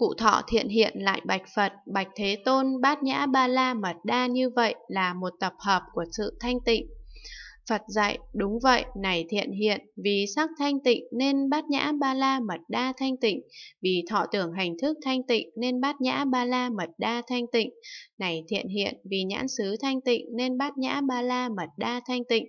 Cụ thọ thiện hiện lại bạch Phật, bạch Thế Tôn, bát nhã ba la mật đa như vậy là một tập hợp của sự thanh tịnh. Phật dạy, đúng vậy, này thiện hiện, vì sắc thanh tịnh nên bát nhã ba la mật đa thanh tịnh, vì thọ tưởng hành thức thanh tịnh nên bát nhã ba la mật đa thanh tịnh, này thiện hiện, vì nhãn xứ thanh tịnh nên bát nhã ba la mật đa thanh tịnh,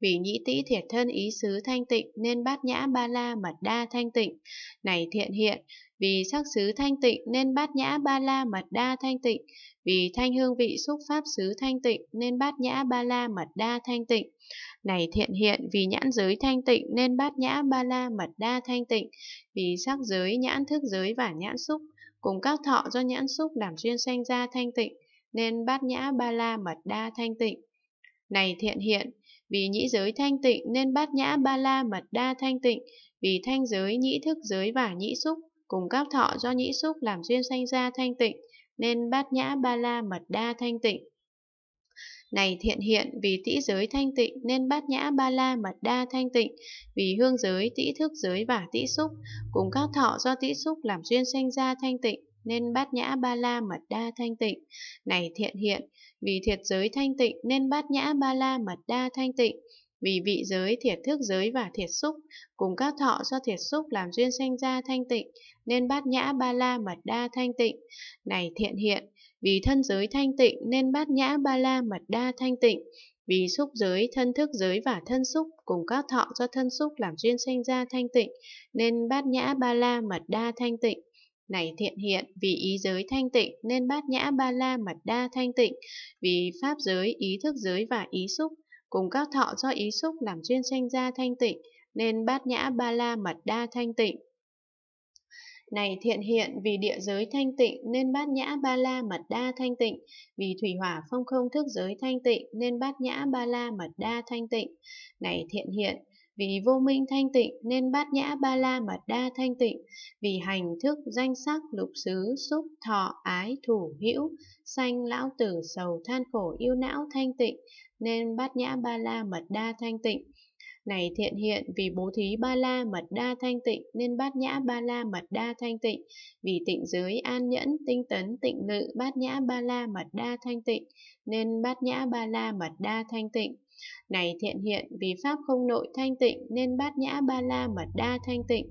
vì nhĩ tĩ thiệt thân ý xứ thanh tịnh nên bát nhã ba la mật đa thanh tịnh. Này thiện hiện, vì sắc xứ thanh tịnh nên bát nhã ba la mật đa thanh tịnh. Vì thanh hương vị xúc pháp xứ thanh tịnh nên bát nhã ba la mật đa thanh tịnh. Này thiện hiện, vì nhãn giới thanh tịnh nên bát nhã ba la mật đa thanh tịnh. Vì sắc giới, nhãn thức giới và nhãn xúc cùng các thọ do nhãn xúc đảm duyên sanh ra thanh tịnh nên bát nhã ba la mật đa thanh tịnh. Này thiện hiện, vì nhĩ giới thanh tịnh nên bát nhã ba la mật đa thanh tịnh, vì thanh giới, nhĩ thức giới và nhĩ xúc cùng các thọ do nhĩ xúc làm duyên sanh ra thanh tịnh, nên bát nhã ba la mật đa thanh tịnh. Này thiện hiện, vì tĩ giới thanh tịnh nên bát nhã ba la mật đa thanh tịnh, vì hương giới, tĩ thức giới và tĩ xúc, cùng các thọ do tĩ xúc làm duyên sanh ra thanh tịnh, nên bát nhã ba la mật đa thanh tịnh, này thiện hiện, vì thiệt giới thanh tịnh nên bát nhã ba la mật đa thanh tịnh, vì vị giới, thiệt thức giới và thiệt xúc, cùng các thọ do thiệt xúc làm duyên sanh ra thanh tịnh, nên bát nhã ba la mật đa thanh tịnh, này thiện hiện, vì thân giới thanh tịnh nên bát nhã ba la mật đa thanh tịnh, vì xúc giới, thân thức giới và thân xúc cùng các thọ do thân xúc làm duyên sanh ra thanh tịnh, nên bát nhã ba la mật đa thanh tịnh. Này thiện hiện, vì ý giới thanh tịnh nên bát nhã ba la mật đa thanh tịnh, vì pháp giới, ý thức giới và ý xúc, cùng các thọ do ý xúc làm chuyên sanh ra thanh tịnh, nên bát nhã ba la mật đa thanh tịnh. Này thiện hiện, vì địa giới thanh tịnh nên bát nhã ba la mật đa thanh tịnh, vì thủy hỏa phong không thức giới thanh tịnh nên bát nhã ba la mật đa thanh tịnh. Này thiện hiện, vì vô minh thanh tịnh nên bát nhã ba la mật đa thanh tịnh, vì hành thức danh sắc lục xứ xúc thọ ái thủ hữu, sanh lão tử sầu than khổ yêu não thanh tịnh, nên bát nhã ba la mật đa thanh tịnh. Này thiện hiện vì bố thí ba la mật đa thanh tịnh nên bát nhã ba la mật đa thanh tịnh, vì tịnh giới an nhẫn tinh tấn tịnh lự bát nhã ba la mật đa thanh tịnh nên bát nhã ba la mật đa thanh tịnh. Này thiện hiện, vì pháp không nội thanh tịnh nên bát nhã ba la mật đa thanh tịnh,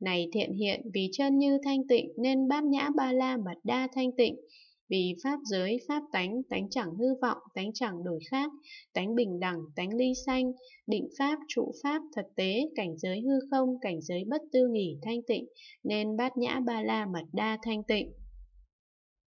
Này thiện hiện, vì chân như thanh tịnh nên bát nhã ba la mật đa thanh tịnh. Vì pháp giới, pháp tánh, tánh chẳng hư vọng, tánh chẳng đổi khác, tánh bình đẳng, tánh ly xanh, định pháp, trụ pháp, thật tế, cảnh giới hư không, cảnh giới bất tư nghỉ thanh tịnh, nên bát nhã ba la mật đa thanh tịnh.